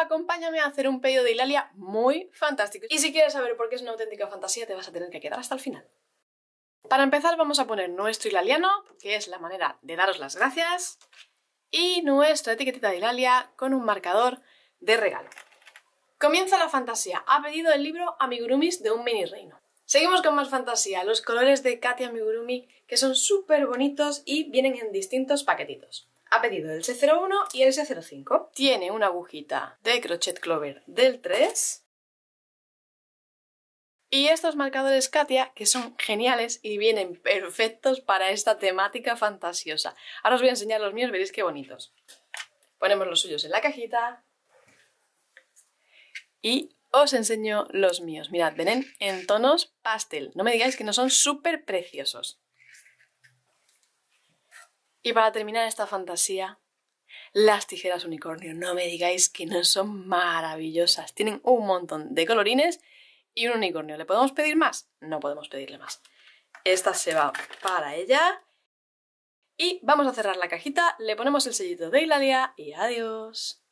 acompáñame a hacer un pedido de Hilalia muy fantástico. Y si quieres saber por qué es una auténtica fantasía, te vas a tener que quedar hasta el final. Para empezar vamos a poner nuestro hilaliano, que es la manera de daros las gracias, y nuestra etiquetita de Hilalia con un marcador de regalo. Comienza la fantasía. Ha pedido el libro Amigurumis de un mini reino. Seguimos con más fantasía, los colores de Katia Amigurumi, que son súper bonitos y vienen en distintos paquetitos ha pedido el C01 y el C05. Tiene una agujita de crochet clover del 3. Y estos marcadores Katia, que son geniales y vienen perfectos para esta temática fantasiosa. Ahora os voy a enseñar los míos, veréis qué bonitos. Ponemos los suyos en la cajita. Y os enseño los míos. Mirad, vienen en tonos pastel. No me digáis que no son súper preciosos. Y para terminar esta fantasía, las tijeras unicornio. No me digáis que no son maravillosas. Tienen un montón de colorines y un unicornio. ¿Le podemos pedir más? No podemos pedirle más. Esta se va para ella. Y vamos a cerrar la cajita, le ponemos el sellito de Hilalia y adiós.